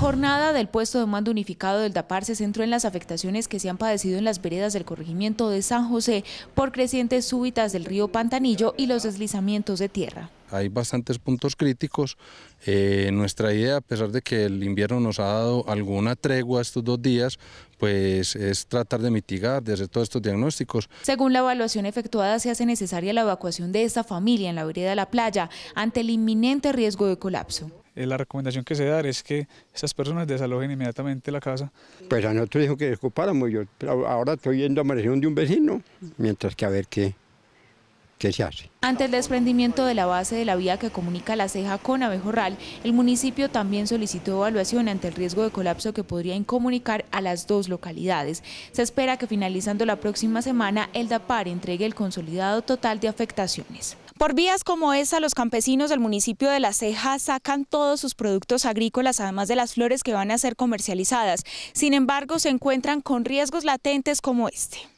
La jornada del puesto de mando unificado del DAPAR se centró en las afectaciones que se han padecido en las veredas del corregimiento de San José por crecientes súbitas del río Pantanillo y los deslizamientos de tierra. Hay bastantes puntos críticos. Eh, nuestra idea, a pesar de que el invierno nos ha dado alguna tregua estos dos días, pues es tratar de mitigar, de hacer todos estos diagnósticos. Según la evaluación efectuada, se hace necesaria la evacuación de esta familia en la vereda de la playa ante el inminente riesgo de colapso. Eh, la recomendación que se da es que esas personas desalojen inmediatamente la casa. Pues a nosotros dijo que desocupáramos, yo ahora estoy yendo a de un vecino, mientras que a ver qué, se hace. Ante el desprendimiento de la base de la vía que comunica La Ceja con Abejorral, el municipio también solicitó evaluación ante el riesgo de colapso que podría incomunicar a las dos localidades. Se espera que finalizando la próxima semana el DAPAR entregue el consolidado total de afectaciones. Por vías como esa, los campesinos del municipio de La Ceja sacan todos sus productos agrícolas, además de las flores que van a ser comercializadas. Sin embargo, se encuentran con riesgos latentes como este.